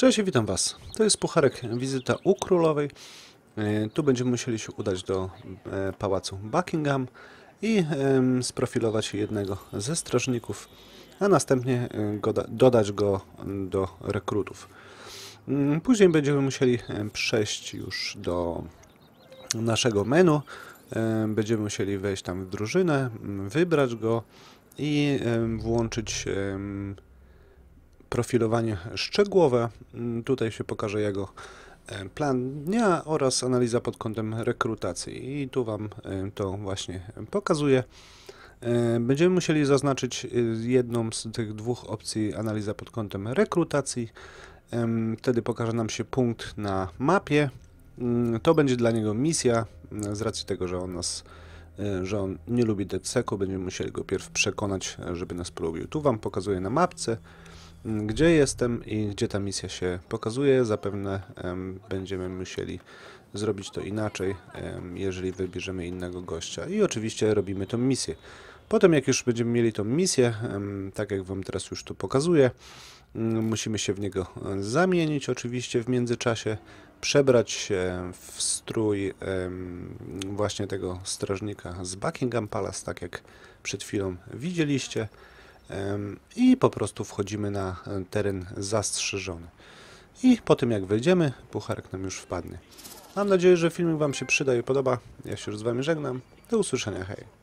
Cześć, witam Was. To jest Pucharek, wizyta u Królowej. E, tu będziemy musieli się udać do e, pałacu Buckingham i sprofilować jednego ze strażników, a następnie e, dodać go do rekrutów. Mm, później będziemy musieli przejść już do naszego menu. Będziemy musieli wejść tam w drużynę, wybrać go i włączyć profilowanie szczegółowe. Mm, tutaj się pokaże jego e, plan dnia oraz analiza pod kątem rekrutacji i tu Wam e, to właśnie pokazuję. E, będziemy musieli zaznaczyć jedną z tych dwóch opcji analiza pod kątem rekrutacji. Wtedy pokaże nam się punkt na mapie. Mm, to będzie dla niego misja z racji tego, że on nas Y, że on nie lubi DevSec'u, będziemy musieli go pierw przekonać, e, żeby nas polubił. Tu Wam pokazuję na mapce, mm, gdzie jestem i gdzie ta misja się pokazuje. Zapewne będziemy musieli zrobić to inaczej, jeżeli wybierzemy innego gościa. I oczywiście robimy tą misję. Potem jak już będziemy mieli tą misję, tak jak Wam teraz już to pokazuję, Mm, musimy się w niego e, zamienić oczywiście w międzyczasie, przebrać się w strój właśnie tego strażnika z Buckingham Palace, tak jak przed chwilą widzieliście i po prostu wchodzimy na e, teren zastrzeżony. I po tym jak wejdziemy, pucharek nam już wpadnie. Mam nadzieję, że filmik Wam się przyda i podoba. Ja się już z Wami żegnam. Do usłyszenia, hej!